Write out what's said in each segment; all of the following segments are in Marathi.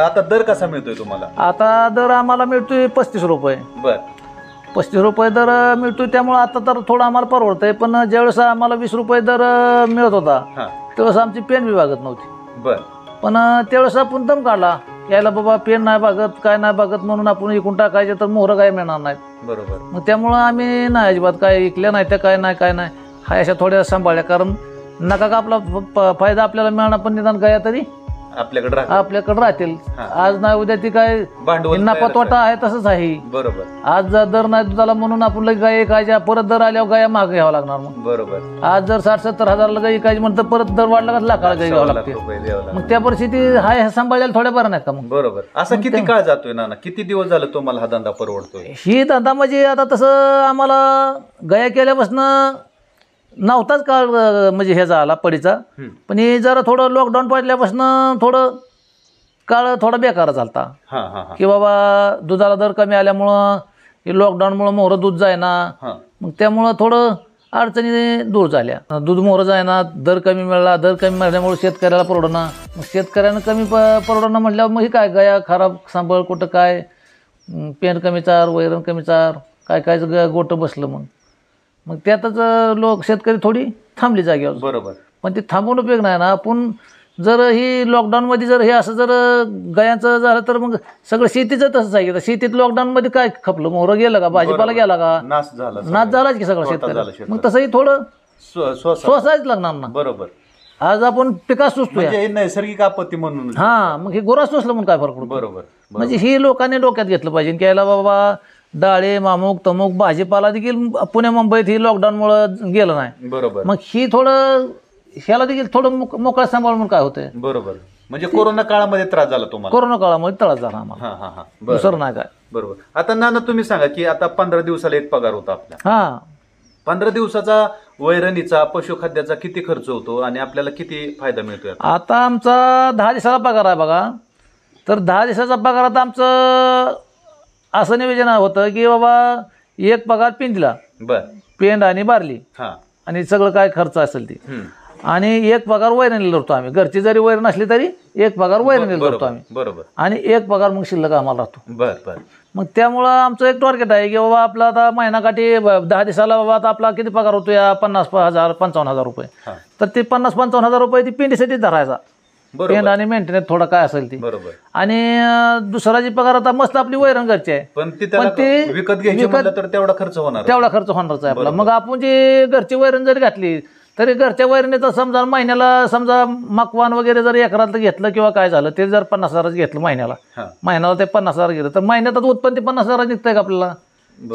आता दर कसा मिळतोय तुम्हाला आता दर आम्हाला मिळतोय पस्तीस रुपये बर पस्तीस रुपये दर मिळतोय त्यामुळे आता तर थोडं आम्हाला परवडतंय पण ज्यावेळेस आम्हाला वीस रुपये दर मिळत होता तेव्हा त्यावेळेस आमची पेन बी नव्हती बर पण त्यावेळेस आपण दम काढला यायला बाबा पेन नाही भागत काय नाही भागत म्हणून आपण इकून टाकायचे तर मोहरं काय मिळणार नाही बरोबर मग त्यामुळं आम्ही नाही अजिबात काय ऐकल्या नाही त्या काय नाही काय नाही हा अशा थोड्या सांभाळल्या कारण नका का आपला फायदा आपल्याला मिळणार पण निदान काय तरी आपल्याकडे आपल्याकडे राहतील आज नाही उद्या ती काय भांडवल ना आहे तसंच आहे बरोबर आज जर दर नाही दुधाला म्हणून आपण लगे गाय ऐकायच्या परत दर आल्यावर गाया मागे घ्यावं लागणार मग बरोबर आज जर साठ सत्तर हजारला गाय काय म्हणतात परत दर वाढला का लाखाला घ्यावं लागते मग त्या परिस्थिती हाय सांभाळायला थोड्या बरं नाही का मग बरोबर असं किती काळ जातोय ना किती दिवस झालं तुम्हाला हा धंदा परवडतोय ही धंदा म्हणजे आता तसं आम्हाला गया केल्यापासून नव्हताच काळ म्हणजे हे झाला पडीचा पण हे जरा थोडं लॉकडाऊन पडल्यापासून थोडं काळ थोडा बेकार झालता की बाबा दुधाला दर कमी आल्यामुळं हे लॉकडाऊनमुळं मोहरं दूध जायना मग त्यामुळं थोडं अडचणी दूर झाल्या दूध मोहरं जायना दर कमी मिळाला दर कमी मिळाल्यामुळे शेतकऱ्याला परवडणं मग शेतकऱ्यानं कमी प परवडणं म्हटल्यावर मग हे काय गया खराब सांभाळ कुठं काय पेन कमी चार वैरण कमी चार काय काय गोटं बसलं मग मग त्यातच लोक शेतकरी थोडी थांबली जागेवर बरोबर पण ते थांबून उपयोग नाही ना आपण जर ही मध्ये जर हे असं जर गयाचं झालं तर मग सगळं शेतीचं तसं जाईल शेतीत मध्ये काय खपलं मोहरं गेलं का भाजीपाला गेला का नाश झाला नाश झालाच की सगळं शेतकरी मग तसंही थोडं स्वसायच लागणार ना बरोबर आज आपण पिका सुचतो म्हणजे नैसर्गिक आपत्ती म्हणून हा मग हे गोरा सुचलं म्हणून काय फरक बरोबर म्हणजे हे लोकांनी डोक्यात घेतलं पाहिजे की याला बाबा डाळे मामूक तमूक भाजीपाला देखील पुणे मुंबईत ही लॉकडाऊनमुळं गेलं नाही बरोबर मग ही थोडं ह्याला देखील थोडं मोक- सांभाळ म्हणून काय होतंय बरोबर म्हणजे कोरोना काळामध्ये त्रास झाला तुम्हाला कोरोना काळामध्ये त्रास झाला आम्हाला हां दुसरं नाही काय बरोबर आता ना तुम्ही सांगा की आता पंधरा दिवसाला एक पगार होता आपला हा पंधरा दिवसाचा वैरणीचा पशुखाद्याचा किती खर्च होतो आणि आपल्याला किती फायदा मिळतो आता आमचा दहा दिवसाचा पगार आहे बघा तर दहा दिवसाचा पगार आता आमचं असं निवेदन होतं की बाबा एक पगार पिंजला दिला पेंड आणि बारली आणि सगळं काय खर्च असेल ती आणि एक पगार वैरणीला धरतो आम्ही घरची जरी वैर नसली तरी एक पगार वैर धरतो होतो आम्ही बरोबर आणि एक पगार मग शिल्लक आम्हाला राहतो बर मग त्यामुळं आमचं एक टार्गेट आहे की बाबा आपला आता महिनाकाठी दहा दिवसाला बाबा आता आपला किती पगार होतो या पन्नास हजार पंचावन्न हजार रुपये तर ते पन्नास पंचावन्न हजार रुपये ती पिंडीसाठी धरायचा बरोबर. आणि मेंटेनन्स थोडा काय असेल ती बरोबर आणि दुसरा जी पगार आता मस्त आपली वैरण घरची आहे पण ती विकत घ्यायची तर तेवढा खर्च होणार तेवढा खर्च होणारच आहे आपला मग आपण जी घरची वैरण जरी घातली तरी घरच्या तर समजा महिन्याला समजा मकवान वगैरे जर एकरात घेतलं किंवा काय झालं ते जर पन्नास हजाराचं घेतलं महिन्याला महिन्याला ते पन्नास हजार घेतलं तर महिन्यात उत्पन्न पन्नास हजार निघतंय का आपल्याला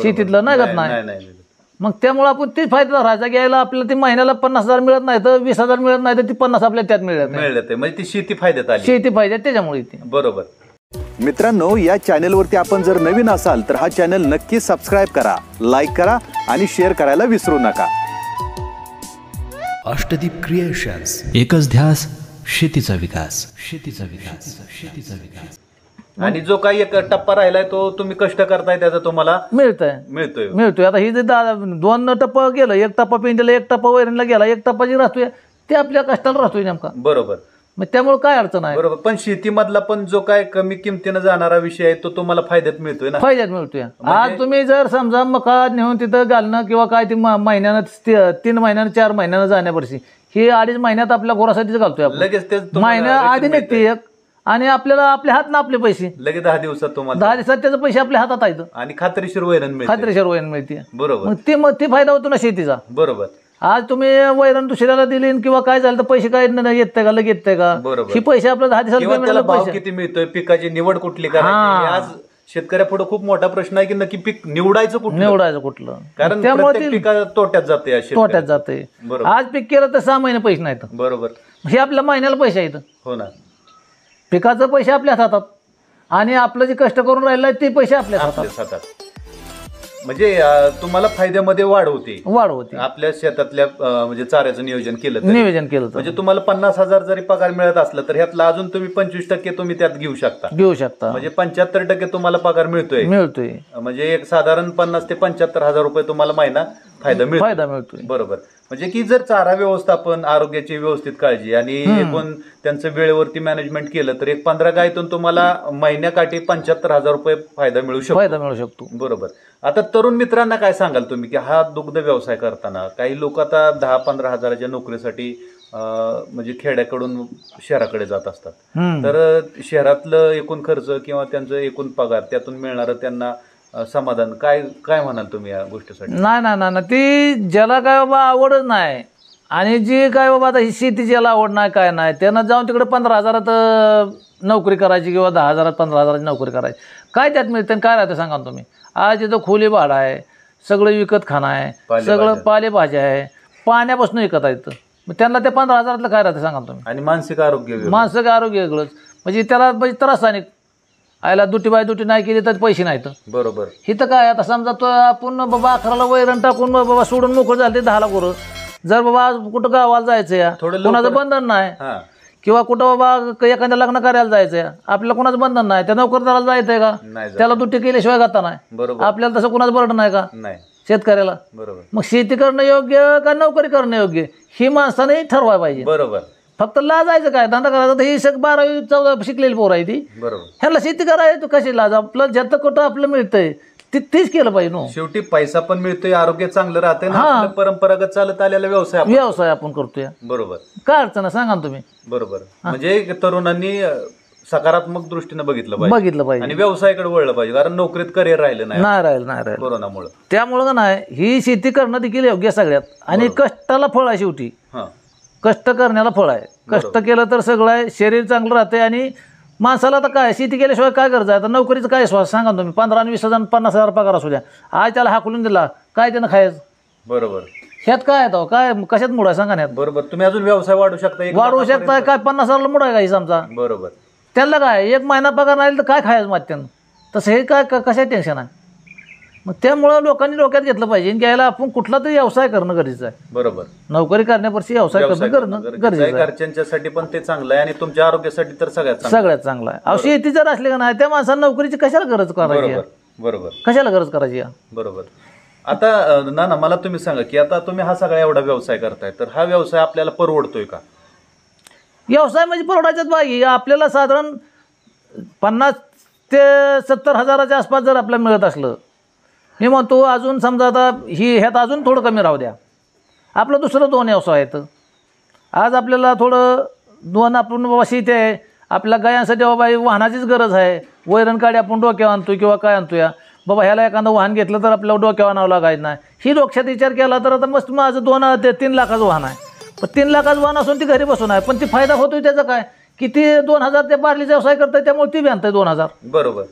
शेतीतलं नाही घात नाही. मग त्यामुळे आपण तेच फायदा राहायचा घ्यायला आपल्याला ती महिन्याला पन्नास हजार मिळत नाही तर वीस हजार मिळत नाही तर ती पन्नास आपल्याला त्यात मिळत मिळत म्हणजे ती शेती फायद्यात आली शेती फायद्यात त्याच्यामुळे बरोबर मित्रांनो या चॅनल वरती आपण जर नवीन असाल तर हा चॅनल नक्की सबस्क्राईब करा लाईक करा आणि शेअर करायला विसरू नका अष्टदीप क्रिएशन्स एकच ध्यास शेतीचा विकास शेतीचा विकास शेतीचा विकास आणि जो काही एक टप्पा राहिलाय तो तुम्ही कष्ट करताय त्याचा तुम्हाला मिळतोय मिळतोय मिळतोय आता ही जे दोन टप्पा गेलं एक टप्पा पेंडीला एक टप्पा वैरणला गेला एक टप्पा जी राहतोय ते आपल्या कष्टाला राहतोय नेमका बरोबर मग त्यामुळे काय अडचण आहे बरोबर पण शेतीमधला पण जो काय कमी किमतीनं जाणारा विषय आहे तो तुम्हाला फायद्यात मिळतोय ना फायद्यात मिळतोय म्हणजे- आज तुम्ही जर समजा मका नेऊन तिथं घालणं किंवा काय ती महिन्यानं तीन महिन्यानं चार महिन्यानं जाण्यापर्यंत हे अडीच महिन्यात आपल्या घोरासाठीच घालतोय लगेच ते महिन्या आधी निघते एक आणि आपल्याला आपल्या हात ना आपले पैसे लगेच दहा दिवसात तुम्हाला दहा दिवसात त्याचे पैसे आपल्या हातात आहेत आणि खात्रीशीर वैरण मिळते. खात्रीशीर वैरण मिळते बरोबर मग ते मग ते फायदा होतो ना शेतीचा बरोबर आज तुम्ही वैरण दुसऱ्याला दिले किंवा काय झालं तर पैसे काय ना येत का लगेच येत का बरोबर. ही पैसे आपल्याला दहा दिवसात पैसे किती मिळतोय पिकाची निवड कुठली का आज आज शेतकऱ्यापुढे खूप मोठा प्रश्न आहे की नक्की पीक निवडायचं कुठलं निवडायचं कुठलं कारण त्यामुळे तोट्यात जाते तोट्यात जाते आज पीक केलं तर सहा महिने पैसे नाहीत बरोबर हे आपल्या महिन्याला पैसे आहेत हो ना पिकाचे पैसे आपल्या हातात आणि आपलं जे कष्ट करून राहिलं ते पैसे आपल्या हातात म्हणजे तुम्हाला फायद्यामध्ये वाढ होते वाढ होते आपल्या शेतातल्या म्हणजे चाऱ्याचं नियोजन केलं नियोजन केलं म्हणजे तुम्हाला पन्नास हजार जरी पगार मिळत असला तर ह्यातला अजून तुम्ही पंचवीस टक्के तुम्ही त्यात घेऊ शकता घेऊ शकता म्हणजे पंच्याहत्तर टक्के तुम्हाला पगार मिळतोय मिळतोय म्हणजे एक साधारण पन्नास ते पंच्याहत्तर हजार रुपये तुम्हाला महिना फायदा मिळतो फायदा मिळतो बरोबर म्हणजे की जर चारा व्यवस्थापन आरोग्याची व्यवस्थित काळजी आणि एकूण त्यांचं वेळेवरती मॅनेजमेंट केलं तर एक पंधरा गायतून तुम्हाला महिन्याकाठी पंच्याहत्तर हजार रुपये फायदा मिळू शकतो फायदा मिळू शकतो बरोबर आता तरुण मित्रांना काय सांगाल तुम्ही की हा दुग्ध व्यवसाय करताना काही लोक आता दहा पंधरा हजाराच्या नोकरीसाठी म्हणजे खेड्याकडून शहराकडे जात असतात तर शहरातलं एकूण खर्च किंवा त्यांचं एकूण पगार त्यातून मिळणारं त्यांना समाधान काय काय म्हणाल तुम्ही या गोष्टीसाठी नाही नाही ना ना ती ज्याला काय बाबा आवडत नाही आणि जी काय बाबा आता ही शेती ज्याला आवड नाही काय नाही त्यांना जाऊन तिकडे पंधरा हजारात नोकरी करायची किंवा दहा हजारात पंधरा हजाराची नोकरी करायची काय त्यात मिळतं काय राहते सांगा तुम्ही आज इथं खोली भाड आहे सगळं विकत खाणं आहे सगळं पालेभाज्या आहे पाण्यापासून विकत आहे इथं त्यांना ते पंधरा हजारातलं काय राहते सांगा तुम्ही आणि मानसिक आरोग्य मानसिक आरोग्य वेगळंच म्हणजे त्याला म्हणजे त्रास आणि आयला दुटी बाय दुटी नाही केली तर पैसे नाहीत बरोबर हिथं काय आता समजा तो आपण बाबा अकराला वैरण टाकून बाबा सोडून मोकळ झाले ते दहाला गोर जर बाबा कुठं गावाला जायचं या कोणाचं बंधन नाही किंवा कुठं बाबा एखाद्या लग्न करायला जायचं आहे आपल्याला कोणाचं बंधन नाही त्या नोकरदाराला जायचंय का त्याला दुट्टी केल्याशिवाय गाता नाही बरोबर आपल्याला तसं कोणाचं बरं नाही का नाही शेतकऱ्याला बरोबर मग शेती करणं योग्य का नोकरी करणं योग्य ही माणसाने ठरवाय पाहिजे बरोबर फक्त लाजायचं काय धंदा करायचा ही सग बारावी चौदा शिकलेली पोर आहे ती बरोबर ह्याला शेती करायचं कशी लाज आपलं ज्यात कुठं आपलं मिळतंय ते तेच केलं पाहिजे नो शेवटी पैसा पण मिळतोय आरोग्य चांगलं राहते ना परंपरागत चालत आलेला व्यवसाय व्यवसाय आपण करतोय बरोबर काय अडचण सांगा तुम्ही बरोबर म्हणजे तरुणांनी सकारात्मक दृष्टीने बघितलं पाहिजे बघितलं पाहिजे आणि व्यवसायाकडे वळलं पाहिजे कारण नोकरीत करिअर राहिलं नाही नाही नाही राहिलं कोरोनामुळे त्यामुळं का नाही ही शेती करणं देखील योग्य सगळ्यात आणि कष्टाला फळ आहे शेवटी हा कष्ट करण्याला फळ आहे कष्ट केलं तर सगळं आहे शरीर चांगलं राहते आणि माणसाला आता काय शेती केल्याशिवाय काय गरज आहे आता नोकरीचं काय श्वास सांगा तुम्ही पंधरा आणि वीस हजार पन्नास हजार पगार असू द्या आज त्याला हाकलून दिला काय त्यानं खायचं बरोबर ह्यात काय आहे काय कशात मुड आहे सांगा बरोबर तुम्ही अजून व्यवसाय वाढू शकता वाढवू काय पन्नास हजारला मुड आहे का समजा बरोबर त्याला काय एक महिना पगार नाही तर काय खायचं मग त्यानं तसं हे काय कशा टेन्शन आहे मग त्यामुळं लोकांनी डोक्यात घेतलं पाहिजे आणि घ्यायला आपण कुठला तरी व्यवसाय करणं गरजेचं आहे बरोबर नोकरी करण्यापेक्षा व्यवसाय करणं करणं गरजेचं आहे घरच्यांच्यासाठी पण ते चांगलं आहे आणि तुमच्या आरोग्यासाठी तर सगळ्यात सगळ्यात चांगला आहे औषधी जर असली का नाही त्या माणसाला नोकरीची कशाला गरज करायची बरोबर बरोबर कशाला गरज करायची बरोबर आता ना ना मला तुम्ही सांगा की आता तुम्ही हा सगळा एवढा व्यवसाय करताय तर हा व्यवसाय आपल्याला परवडतोय का व्यवसाय म्हणजे परवडायच्याच बाई आपल्याला साधारण पन्नास ते सत्तर हजाराच्या आसपास जर आपल्याला मिळत असलं मी म्हणतो अजून समजा आता ही ह्यात अजून थोडं कमी राहू द्या आपलं दुसरं दोन व्यवसाय आहेत आज आपल्याला थोडं दोन आपण बाबा ते आपल्या गायांसाठी बाबा वाहनाचीच गरज आहे वैरण काडी आपण डोक्यावर आणतो किंवा काय आणतो या बाबा ह्याला एखादं वाहन घेतलं तर आपल्याला डोक्यावर आणावं लागायचं नाही ही डोक्यात विचार केला तर आता मस्त माझं दोन ते तीन लाखाचं वाहन आहे पण तीन लाखाचं वाहन असून ती घरी बसून आहे पण ती फायदा होतोय त्याचा काय किती दोन हजार ते बार्लीचा व्यवसाय करतात त्यामुळे ती बी आहे दोन हजार बरोबर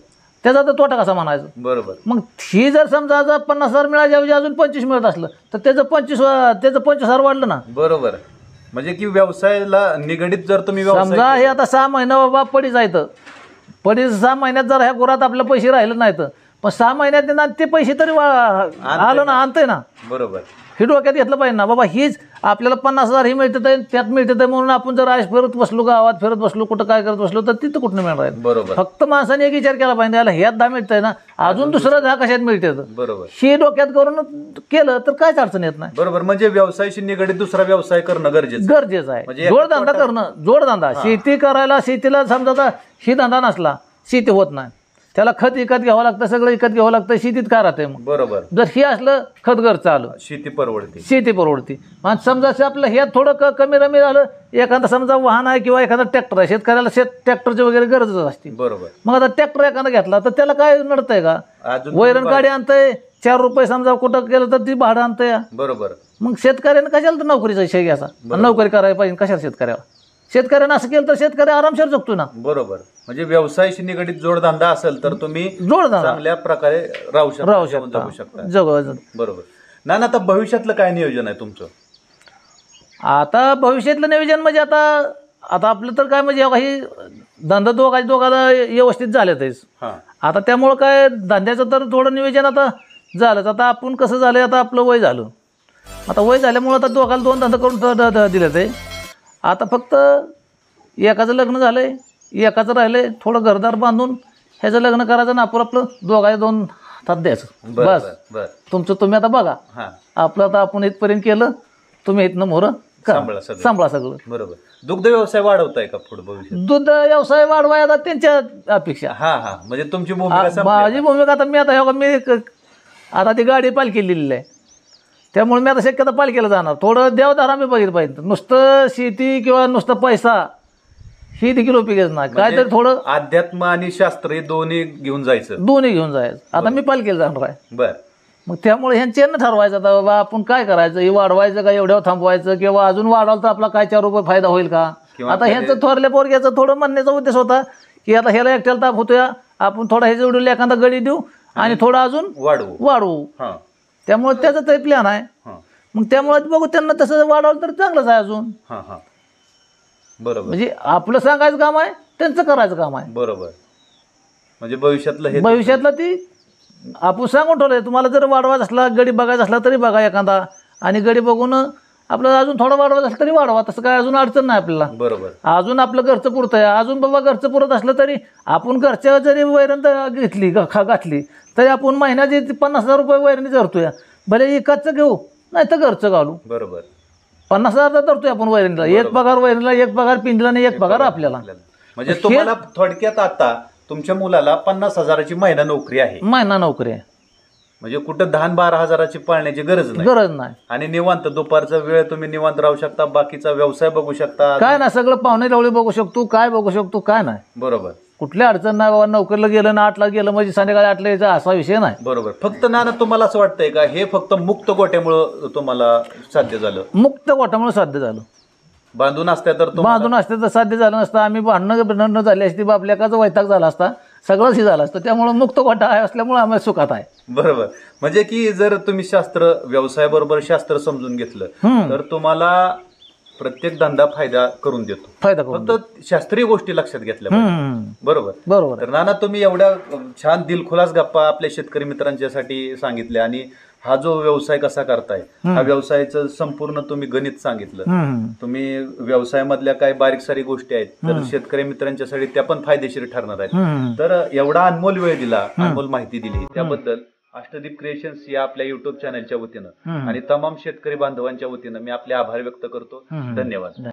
त्याचा तर तोटा कसा म्हणायचं बरोबर मग ही जर समजा जर पन्नास हजार मिळाल्याऐवजी अजून पंचवीस मिळत असलं तर त्याचं पंचवीस त्याचं पंचवीस हजार वाढलं ना बरोबर म्हणजे की व्यवसायाला निगडीत जर तुम्ही व्यवसाय समजा हे आता सहा महिना बाबा पडी जायचं पडी सहा महिन्यात जर ह्या गुरात आपले पैसे राहिले नाहीत पण सहा महिन्यात ते पैसे तरी आलं ना आणतंय ना बरोबर हे डोक्यात घेतलं पाहिजे ना बाबा हीच आपल्याला पन्नास हजार ही मिळते आहे त्यात मिळते आहे म्हणून आपण जर आज फिरत बसलो गावात फिरत बसलो कुठं काय करत बसलो तर तिथं कुठं मिळणार आहे बरोबर फक्त माणसाने एक विचार केला पाहिजे याला ह्यात दहा मिळतंय ना अजून दुसरं दहा कशात मिळतात बरोबर हे डोक्यात करून केलं तर कायच अडचण येत नाही बरोबर म्हणजे व्यवसायाशी निगडीत दुसरा व्यवसाय करणं गरजेचं गरजेचं आहे म्हणजे जोडधंदा करणं जोडधंदा शेती करायला शेतीला समजा ही धंदा नसला शेती होत नाही त्याला खत विकत घ्यावं लागतं सगळं विकत घ्यावं लागतं शेतीत का राहते मग बरोबर जर हे असलं खत घर चालू शेती परवडते शेती परवडते आणि समजा असं आपलं हे थोडं कमी रमी झालं एखादा समजा वाहन आहे किंवा एखादा ट्रॅक्टर आहे शेतकऱ्याला शेत ट्रॅक्टरची वगैरे गरजच असते बरोबर मग आता ट्रॅक्टर एखादा घेतला तर त्याला काय नडतंय का वैरण गाडी आणतंय चार रुपये समजा कुठं केलं तर ती भाडं आणताय बरोबर मग शेतकऱ्याने कशाला तर नोकरीचा विषय घ्यायचा नोकरी करायला पाहिजे कशाला शेतकऱ्याला शेतकऱ्यांना असं केलं तर शेतकरी आरामशीर जगतो ना बरोबर म्हणजे व्यवसायाशी निगडीत जोडधंदा असेल तर तुम्ही चांगल्या प्रकारे राहू शकता राहू शकता. जगू बरोबर ना आता भविष्यातलं काय नियोजन आहे तुमचं आता भविष्यातलं नियोजन म्हणजे आता आता आपलं तर काय म्हणजे काही धंदा दोघा दोघाला व्यवस्थित झाले तेच आता त्यामुळं काय धंद्याचं तर थोडं नियोजन आता झालंच आता आपण कसं झालं आता आपलं वय झालं आता वय झाल्यामुळं आता दोघाला दोन धंदा करून ध- आहे ते आता फक्त एकाचं लग्न झालं आहे एकाचं राहिलं आहे थोडं घरदार बांधून ह्याचं लग्न करायचं ना आपण आपलं दोघाय दोन हातात द्यायचं बस तुमचं तुम्ही आता बघा आपलं आता आपण इथपर्यंत केलं तुम्ही इथनं मोहरं सांभाळा सगळं बरोबर दुग्ध व्यवसाय वाढवताय का पुढे दुग्ध व्यवसाय वाढवाय आता त्यांच्या अपेक्षा हा हा म्हणजे तुमची भूमिका माझी भूमिका आता मी आता मी आता ती गाडी पालखी लिहिलेली आहे त्यामुळे मी आता शक्यता पालिकेला जाणार थोडं देवदार आम्ही बघितलं पाहिजे नुसतं शेती किंवा नुसतं पैसा ही देखील उपयोगच नाही म्हणजे तरी थोडं अध्यात्म आणि शास्त्र हे दोन्ही घेऊन जायचं दोन्ही घेऊन जायचं आता मी पालिकेला जाणार आहे बरं मग त्यामुळे ह्यांच्यानं ठरवायचं आता बाबा आपण काय करायचं हे वाढवायचं का एवढं थांबवायचं किंवा अजून वाढवलं तर आपला काय चार रुपये फायदा होईल का आता ह्यांचं थोरल्या पोरग्याचं थोडं म्हणण्याचा उद्देश होता की आता ह्याला एकट्याला ताप होतोया आपण थोडा ह्याच्या उडवले एखादा गडी देऊ आणि थोडं अजून वाढवू वाढवू त्यामुळे त्याचा तरी प्लॅन आहे मग त्यामुळे बघू त्यांना तसं वाढवलं तर चांगलंच आहे अजून बरोबर म्हणजे आपलं सांगायचं काम आहे त्यांचं करायचं काम आहे बरोबर म्हणजे भविष्यातलं हे भविष्यातलं ती आपण सांगून ठेवलंय तुम्हाला जर वाढवायचं असला गडी बघायचा असला तरी बघा एखादा आणि गडी बघून आपल्याला अजून थोडं वाढवत असलं तरी वाढवा तसं काय अजून अडचण नाही आपल्याला बरोबर अजून आपलं घरचं पुरत आहे अजून बाबा घरचं पुरत असलं तरी आपण घरच्या जरी वैरण घेतली खा घातली तरी आपण महिन्याचे पन्नास हजार रुपये वैरणी धरतोय भले एकाचं घेऊ नाही तर घरचं घालू बरोबर पन्नास हजार धरतोय आपण वैरणीला एक पगार वैरणीला एक पगार पिंजला आणि एक पगार आपल्याला म्हणजे तुम्हाला थोडक्यात आता तुमच्या मुलाला पन्नास हजाराची महिना नोकरी आहे महिना नोकरी आहे म्हणजे कुठं दहा बारा हजाराची पाळण्याची गरज नाही गरज नाही आणि निवांत दुपारचा वेळ तुम्ही निवांत राहू शकता बाकीचा व्यवसाय बघू शकता काय नाही सगळं पाहुणे लावले बघू शकतो काय बघू शकतो काय नाही बरोबर कुठल्या अडचण नाही बाबा नोकरीला गेलं ना आठला गेलं म्हणजे संध्याकाळी आठला यायचा असा विषय नाही बरोबर फक्त ना तुम्हाला असं वाटतंय का हे फक्त मुक्त गोट्यामुळं तुम्हाला साध्य झालं मुक्त गोट्यामुळे साध्य झालं बांधून असत्या तर बांधून असत्या तर साध्य झालं नसतं आम्ही भांडणं भांडणं झाली असती आपल्या लेकाचा वैताग झाला असता सगळंच झालं असतं त्यामुळं मुक्त गोठा आहे असल्यामुळे आम्हाला सुखात आहे बरोबर म्हणजे की जर तुम्ही शास्त्र व्यवसायाबरोबर शास्त्र समजून घेतलं तर तुम्हाला प्रत्येक धंदा फायदा करून देतो फायदा फक्त शास्त्रीय गोष्टी लक्षात घेतल्या बरोबर बरोबर तर नाना तुम्ही एवढ्या छान दिलखुलास गप्पा आपल्या शेतकरी मित्रांच्यासाठी सांगितल्या आणि हा जो व्यवसाय कसा करताय हा व्यवसायाचं संपूर्ण तुम्ही गणित सांगितलं तुम्ही व्यवसायामधल्या काही बारीक सारी गोष्टी आहेत तर शेतकरी मित्रांच्यासाठी त्या पण फायदेशीर ठरणार आहेत तर एवढा अनमोल वेळ दिला अनमोल माहिती दिली त्याबद्दल अष्टदीप क्रिएशन्स या आपल्या युट्यूब चॅनलच्या वतीनं आणि तमाम शेतकरी बांधवांच्या वतीनं मी आपले आभार व्यक्त करतो धन्यवाद